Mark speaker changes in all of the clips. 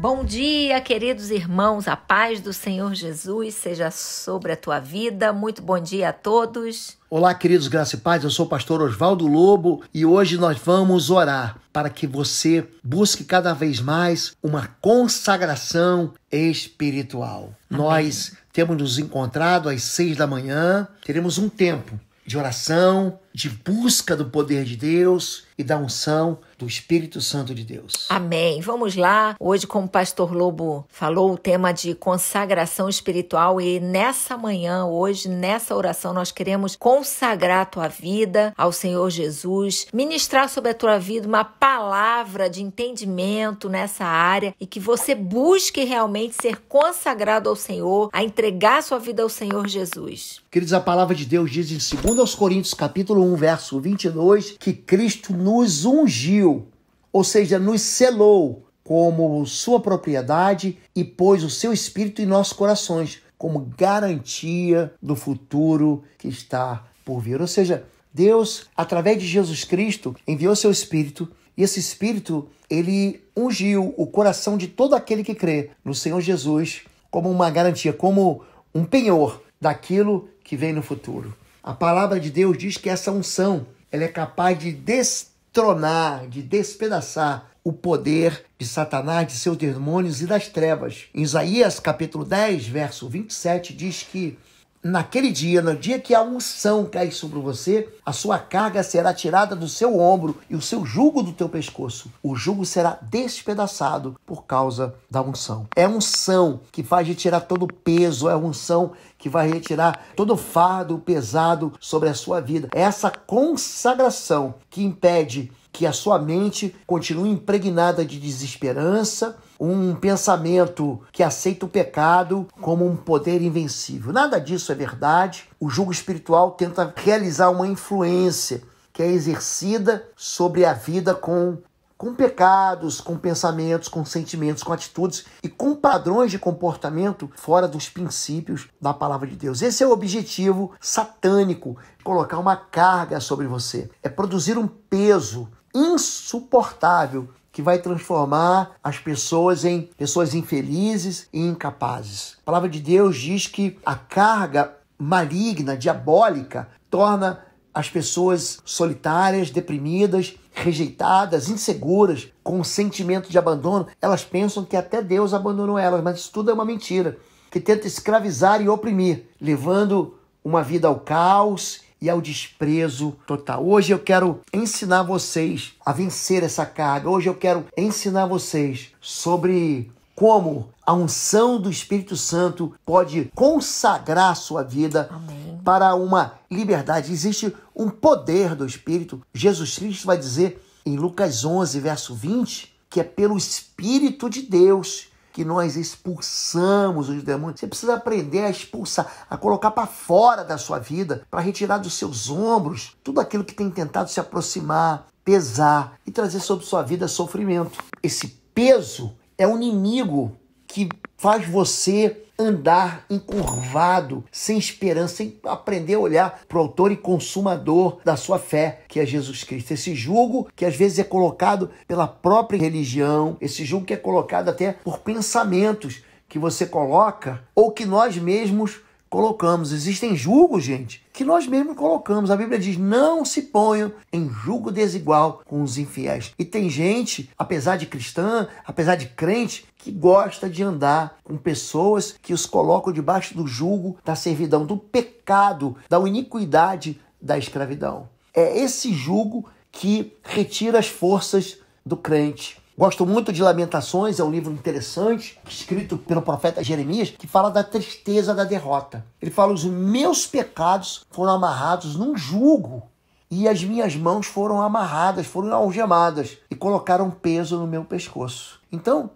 Speaker 1: Bom dia, queridos irmãos, a paz do Senhor Jesus seja sobre a tua vida. Muito bom dia a todos.
Speaker 2: Olá, queridos, graça e paz. Eu sou o pastor Oswaldo Lobo e hoje nós vamos orar para que você busque cada vez mais uma consagração espiritual. Amém. Nós temos nos encontrado às seis da manhã, teremos um tempo de oração, de busca do poder de Deus e da unção do Espírito Santo de Deus.
Speaker 1: Amém. Vamos lá. Hoje, como o pastor Lobo falou, o tema de consagração espiritual e nessa manhã, hoje, nessa oração, nós queremos consagrar a tua vida ao Senhor Jesus, ministrar sobre a tua vida uma palavra de entendimento nessa área e que você busque realmente ser consagrado ao Senhor, a entregar a sua vida ao Senhor Jesus.
Speaker 2: Queridos, a palavra de Deus diz em 2 Coríntios, capítulo 1, 1, verso 22, que Cristo nos ungiu, ou seja, nos selou como sua propriedade e pôs o seu espírito em nossos corações, como garantia do futuro que está por vir. Ou seja, Deus, através de Jesus Cristo, enviou seu espírito e esse espírito, ele ungiu o coração de todo aquele que crê no Senhor Jesus como uma garantia, como um penhor daquilo que vem no futuro. A palavra de Deus diz que essa unção ela é capaz de destronar, de despedaçar o poder de Satanás, de seus demônios e das trevas. Em Isaías capítulo 10, verso 27, diz que Naquele dia, no dia que a unção cai sobre você, a sua carga será tirada do seu ombro e o seu jugo do teu pescoço. O jugo será despedaçado por causa da unção. É unção que faz retirar todo o peso, é unção que vai retirar todo o fardo pesado sobre a sua vida. É essa consagração que impede que a sua mente continue impregnada de desesperança, um pensamento que aceita o pecado como um poder invencível. Nada disso é verdade. O julgo espiritual tenta realizar uma influência que é exercida sobre a vida com com pecados, com pensamentos, com sentimentos, com atitudes e com padrões de comportamento fora dos princípios da palavra de Deus. Esse é o objetivo satânico, colocar uma carga sobre você, é produzir um peso insuportável que vai transformar as pessoas em pessoas infelizes e incapazes. A palavra de Deus diz que a carga maligna, diabólica, torna as pessoas solitárias, deprimidas, rejeitadas, inseguras, com um sentimento de abandono. Elas pensam que até Deus abandonou elas, mas isso tudo é uma mentira. Que tenta escravizar e oprimir, levando uma vida ao caos e ao desprezo total. Hoje eu quero ensinar vocês a vencer essa carga. Hoje eu quero ensinar vocês sobre como a unção do Espírito Santo pode consagrar sua vida Amém. para uma liberdade. Existe um poder do Espírito. Jesus Cristo vai dizer em Lucas 11, verso 20, que é pelo Espírito de Deus que nós expulsamos os demônios. Você precisa aprender a expulsar, a colocar para fora da sua vida, para retirar dos seus ombros tudo aquilo que tem tentado se aproximar, pesar e trazer sobre sua vida sofrimento. Esse peso é um inimigo que faz você andar encurvado, sem esperança, sem aprender a olhar para o autor e consumador da sua fé, que é Jesus Cristo. Esse julgo que às vezes é colocado pela própria religião, esse julgo que é colocado até por pensamentos que você coloca ou que nós mesmos colocamos. Existem julgos, gente, que nós mesmos colocamos. A Bíblia diz: não se ponham em julgo desigual com os infiéis. E tem gente, apesar de cristã, apesar de crente, que gosta de andar com pessoas que os colocam debaixo do julgo da servidão, do pecado, da iniquidade da escravidão. É esse julgo que retira as forças do crente Gosto muito de Lamentações, é um livro interessante, escrito pelo profeta Jeremias, que fala da tristeza da derrota. Ele fala: os meus pecados foram amarrados num jugo e as minhas mãos foram amarradas, foram algemadas e colocaram peso no meu pescoço. Então,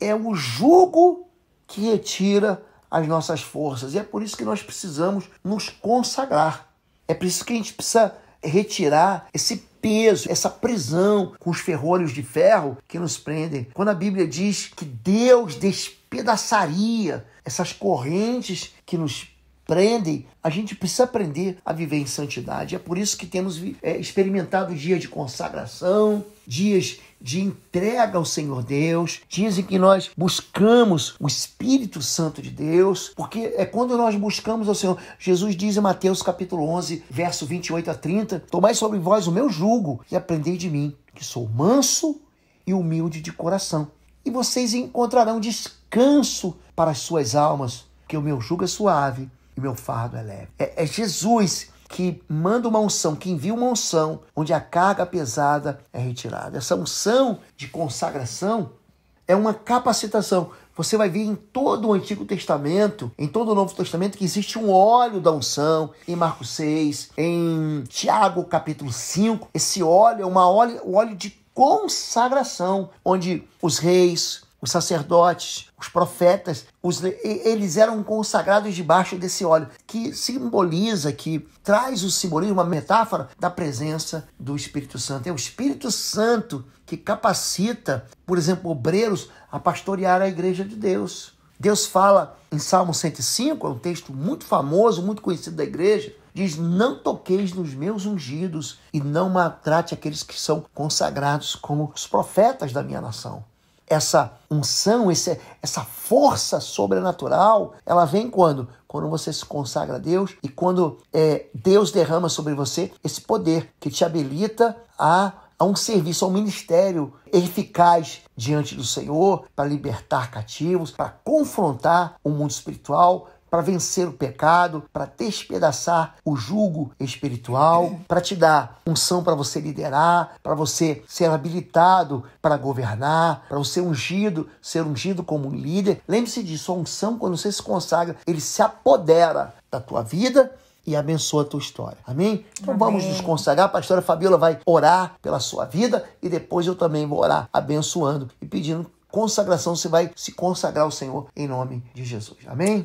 Speaker 2: é o jugo que retira as nossas forças e é por isso que nós precisamos nos consagrar. É por isso que a gente precisa retirar esse peso, essa prisão com os ferrolhos de ferro que nos prendem. Quando a Bíblia diz que Deus despedaçaria essas correntes que nos prendem, a gente precisa aprender a viver em santidade. É por isso que temos é, experimentado dias de consagração, dias de entrega ao Senhor Deus, dias em que nós buscamos o Espírito Santo de Deus, porque é quando nós buscamos ao Senhor. Jesus diz em Mateus capítulo 11, verso 28 a 30, Tomai sobre vós o meu jugo e aprendei de mim, que sou manso e humilde de coração. E vocês encontrarão descanso para as suas almas, que o meu jugo é suave e meu fardo é leve. É, é Jesus que manda uma unção, que envia uma unção, onde a carga pesada é retirada. Essa unção de consagração é uma capacitação. Você vai ver em todo o Antigo Testamento, em todo o Novo Testamento, que existe um óleo da unção, em Marcos 6, em Tiago capítulo 5. Esse óleo é uma óleo, o óleo de consagração, onde os reis, os sacerdotes, os profetas, os, eles eram consagrados debaixo desse óleo, que simboliza, que traz o simbolismo, uma metáfora da presença do Espírito Santo. É o Espírito Santo que capacita, por exemplo, obreiros a pastorear a igreja de Deus. Deus fala em Salmo 105, é um texto muito famoso, muito conhecido da igreja, diz: Não toqueis nos meus ungidos e não maltrate aqueles que são consagrados como os profetas da minha nação essa unção, esse, essa força sobrenatural, ela vem quando? Quando você se consagra a Deus e quando é, Deus derrama sobre você esse poder que te habilita a, a um serviço, a um ministério eficaz diante do Senhor para libertar cativos, para confrontar o mundo espiritual, para vencer o pecado, para despedaçar o jugo espiritual, é. para te dar unção para você liderar, para você ser habilitado para governar, para você ungido, ser ungido como líder. Lembre-se disso, a unção quando você se consagra, ele se apodera da tua vida e abençoa a tua história. Amém? Então Amém. vamos nos consagrar. A pastora Fabiola vai orar pela sua vida e depois eu também vou orar abençoando e pedindo consagração. Você vai se consagrar ao Senhor em nome de Jesus. Amém?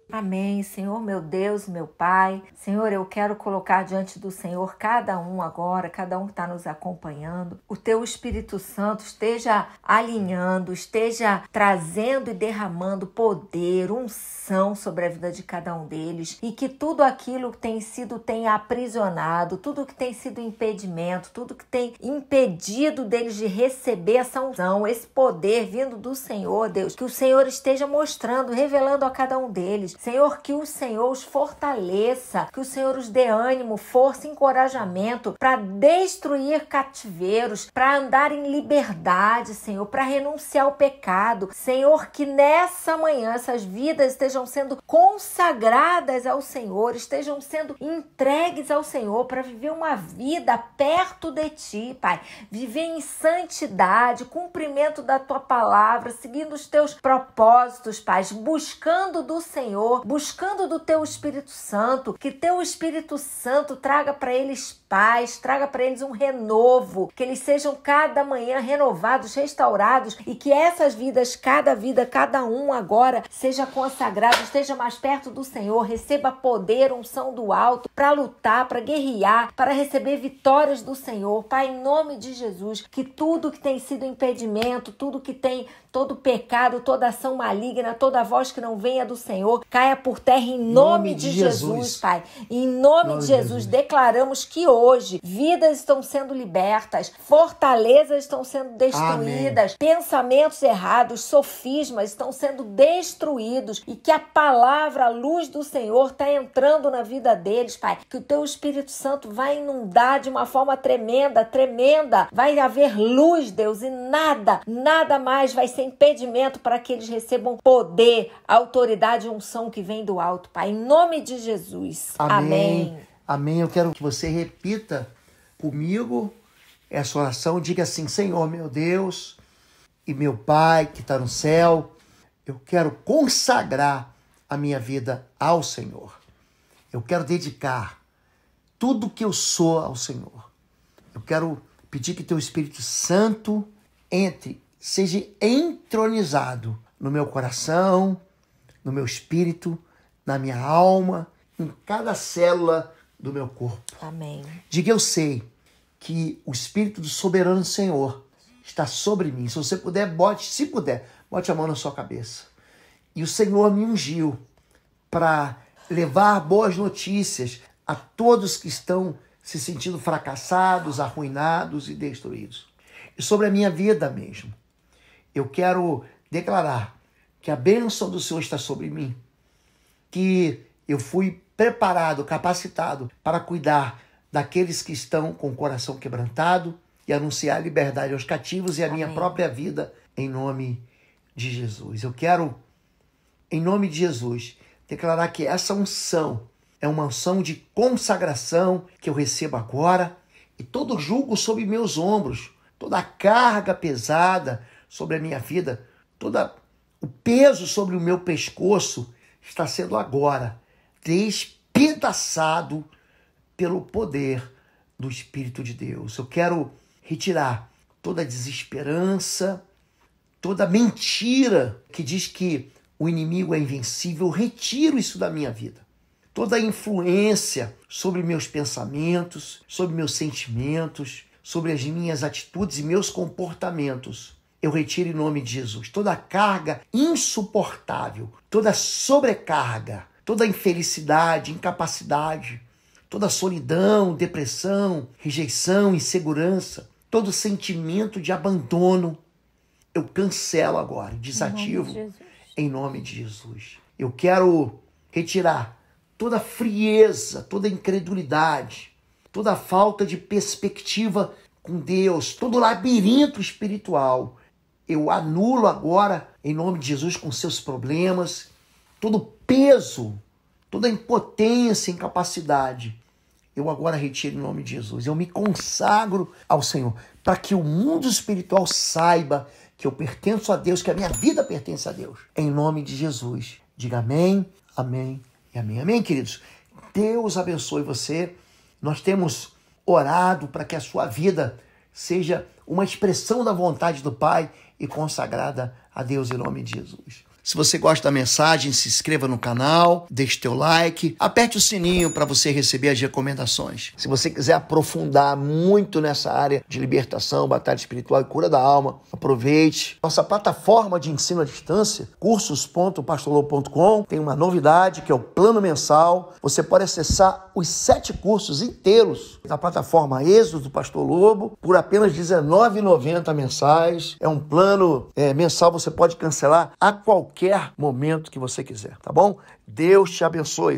Speaker 1: Amém, Senhor meu Deus, meu Pai. Senhor, eu quero colocar diante do Senhor cada um agora, cada um que está nos acompanhando. O teu Espírito Santo esteja alinhando, esteja trazendo e derramando poder, unção sobre a vida de cada um deles. E que tudo aquilo que tem sido, tenha aprisionado, tudo que tem sido impedimento, tudo que tem impedido deles de receber essa unção, esse poder vindo do Senhor, Deus. Que o Senhor esteja mostrando, revelando a cada um deles. Senhor, que o Senhor os fortaleça, que o Senhor os dê ânimo, força e encorajamento para destruir cativeiros, para andar em liberdade, Senhor, para renunciar ao pecado. Senhor, que nessa manhã essas vidas estejam sendo consagradas ao Senhor, estejam sendo entregues ao Senhor para viver uma vida perto de ti, Pai. Viver em santidade, cumprimento da tua palavra, seguindo os teus propósitos, Pai, buscando do Senhor Senhor, buscando do teu Espírito Santo, que teu Espírito Santo traga para eles paz, traga para eles um renovo, que eles sejam cada manhã renovados, restaurados e que essas vidas, cada vida, cada um agora seja consagrado, esteja mais perto do Senhor, receba poder, unção do alto para lutar, para guerrear, para receber vitórias do Senhor. Pai, em nome de Jesus, que tudo que tem sido impedimento, tudo que tem todo pecado, toda ação maligna, toda voz que não venha do Senhor, caia por terra em nome, nome de, de Jesus, Jesus, Pai. Em nome, nome de, Jesus, Jesus, declaramos que hoje vidas estão sendo libertas, fortalezas estão sendo destruídas, Amém. pensamentos errados, sofismas estão sendo destruídos e que a palavra, a luz do Senhor está entrando na vida deles, Pai. Que o teu Espírito Santo vai inundar de uma forma tremenda, tremenda. Vai haver luz, Deus, e nada, nada mais vai ser ser impedimento para que eles recebam poder, autoridade e unção que vem do alto, Pai. Em nome de Jesus. Amém. Amém.
Speaker 2: Amém. Eu quero que você repita comigo essa oração. Diga assim: Senhor, meu Deus e meu Pai que está no céu, eu quero consagrar a minha vida ao Senhor. Eu quero dedicar tudo que eu sou ao Senhor. Eu quero pedir que Teu Espírito Santo entre seja entronizado no meu coração, no meu espírito, na minha alma, em cada célula do meu corpo. Amém. Diga eu sei que o Espírito do Soberano Senhor está sobre mim. Se você puder, bote, se puder, bote a mão na sua cabeça. E o Senhor me ungiu para levar boas notícias a todos que estão se sentindo fracassados, arruinados e destruídos. E sobre a minha vida mesmo eu quero declarar que a bênção do Senhor está sobre mim, que eu fui preparado, capacitado para cuidar daqueles que estão com o coração quebrantado e anunciar a liberdade aos cativos e a Amém. minha própria vida em nome de Jesus. Eu quero, em nome de Jesus, declarar que essa unção é uma unção de consagração que eu recebo agora e todo julgo sobre meus ombros, toda carga pesada, sobre a minha vida, todo o peso sobre o meu pescoço está sendo agora despedaçado pelo poder do Espírito de Deus. Eu quero retirar toda a desesperança, toda a mentira que diz que o inimigo é invencível, eu retiro isso da minha vida. Toda a influência sobre meus pensamentos, sobre meus sentimentos, sobre as minhas atitudes e meus comportamentos eu retiro em nome de Jesus toda carga insuportável, toda sobrecarga, toda infelicidade, incapacidade, toda solidão, depressão, rejeição, insegurança, todo sentimento de abandono. Eu cancelo agora, desativo em nome de Jesus. Nome de Jesus. Eu quero retirar toda frieza, toda incredulidade, toda falta de perspectiva com Deus, todo labirinto espiritual eu anulo agora, em nome de Jesus, com seus problemas, todo o peso, toda a impotência, incapacidade. Eu agora retiro em nome de Jesus. Eu me consagro ao Senhor para que o mundo espiritual saiba que eu pertenço a Deus, que a minha vida pertence a Deus. Em nome de Jesus. Diga amém, amém e amém. Amém, queridos. Deus abençoe você. Nós temos orado para que a sua vida seja uma expressão da vontade do Pai e consagrada a Deus em nome de Jesus. Se você gosta da mensagem, se inscreva no canal, deixe teu like, aperte o sininho para você receber as recomendações. Se você quiser aprofundar muito nessa área de libertação, batalha espiritual e cura da alma, aproveite. Nossa plataforma de ensino à distância, cursos.pastorlow.com, tem uma novidade que é o plano mensal. Você pode acessar os sete cursos inteiros da plataforma Êxodo do Pastor Lobo por apenas R$19,90 mensais. É um plano é, mensal, você pode cancelar a qualquer qualquer momento que você quiser, tá bom? Deus te abençoe.